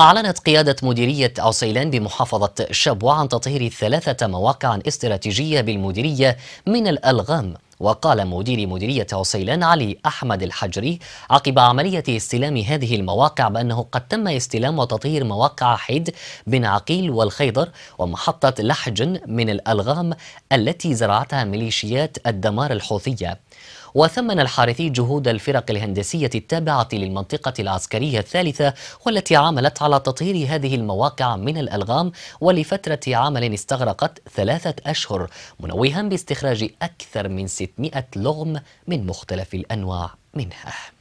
أعلنت قيادة مديرية عسيلان بمحافظة شبوة عن تطهير ثلاثة مواقع استراتيجية بالمديرية من الألغام وقال مدير مديرية عسيلان علي أحمد الحجري عقب عملية استلام هذه المواقع بأنه قد تم استلام وتطهير مواقع حيد بن عقيل والخيضر ومحطة لحج من الألغام التي زرعتها ميليشيات الدمار الحوثية وثمن الحارثي جهود الفرق الهندسية التابعة للمنطقة العسكرية الثالثة والتي عملت على تطهير هذه المواقع من الألغام ولفترة عمل استغرقت ثلاثة أشهر منوها باستخراج أكثر من 600 لغم من مختلف الأنواع منها